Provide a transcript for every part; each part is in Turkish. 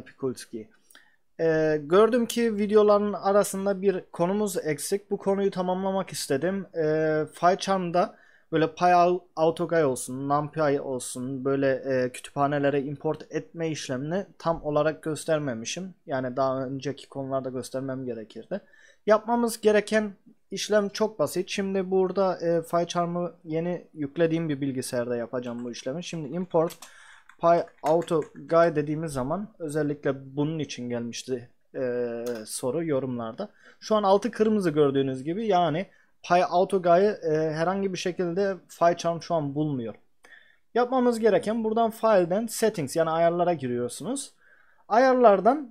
Pikulski. Ee, gördüm ki videoların arasında bir konumuz eksik. Bu konuyu tamamlamak istedim. Ee, FileCharm'da böyle PyAutoGuy olsun, NumPy olsun böyle e, kütüphanelere import etme işlemini tam olarak göstermemişim. Yani daha önceki konularda göstermem gerekirdi. Yapmamız gereken işlem çok basit. Şimdi burada e, FileCharm'ı yeni yüklediğim bir bilgisayarda yapacağım bu işlemi. Şimdi import Pi Auto Guy dediğimiz zaman özellikle bunun için gelmişti e, soru yorumlarda. Şu an altı kırmızı gördüğünüz gibi yani Pi Auto Guy'ı e, herhangi bir şekilde PyCharm şu an bulmuyor. Yapmamız gereken buradan file'den settings yani ayarlara giriyorsunuz. Ayarlardan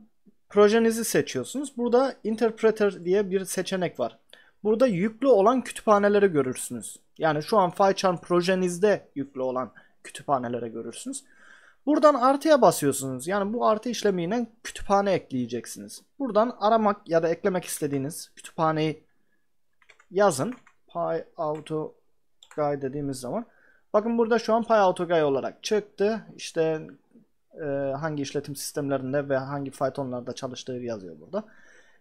projenizi seçiyorsunuz. Burada interpreter diye bir seçenek var. Burada yüklü olan kütüphaneleri görürsünüz. Yani şu an PyCharm projenizde yüklü olan kütüphanelere görürsünüz. Buradan artıya basıyorsunuz. Yani bu artı işlemiyle kütüphane ekleyeceksiniz. Buradan aramak ya da eklemek istediğiniz kütüphaneyi yazın. PyAutoGuy dediğimiz zaman. Bakın burada şu an PyAutoGuy olarak çıktı. İşte e, hangi işletim sistemlerinde ve hangi Python'larda çalıştığı yazıyor burada.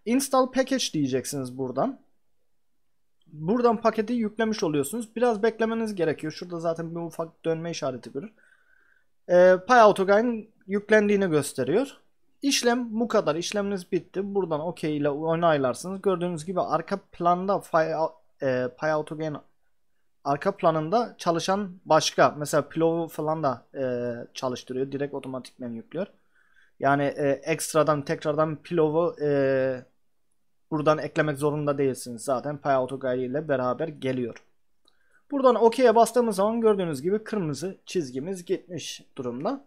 Install package diyeceksiniz buradan. Buradan paketi yüklemiş oluyorsunuz. Biraz beklemeniz gerekiyor. Şurada zaten bir ufak dönme işareti görür e, ee, PyAutoGuide'ın yüklendiğini gösteriyor. İşlem bu kadar. İşleminiz bitti. Buradan OK ile onaylarsınız. Gördüğünüz gibi arka planda e, PyAutoGuide'ın arka planında çalışan başka mesela Plov'u falan da e, çalıştırıyor. Direkt otomatikmen yüklüyor. Yani e, ekstradan tekrardan Plov'u e, buradan eklemek zorunda değilsiniz. Zaten PyAutoGuide ile beraber geliyor. Buradan OK'ye bastığımız zaman gördüğünüz gibi kırmızı çizgimiz gitmiş durumda.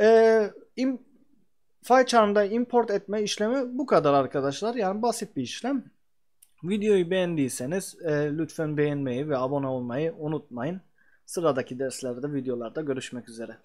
Ee, im, FileCharm'da import etme işlemi bu kadar arkadaşlar. Yani basit bir işlem. Videoyu beğendiyseniz e, lütfen beğenmeyi ve abone olmayı unutmayın. Sıradaki derslerde videolarda görüşmek üzere.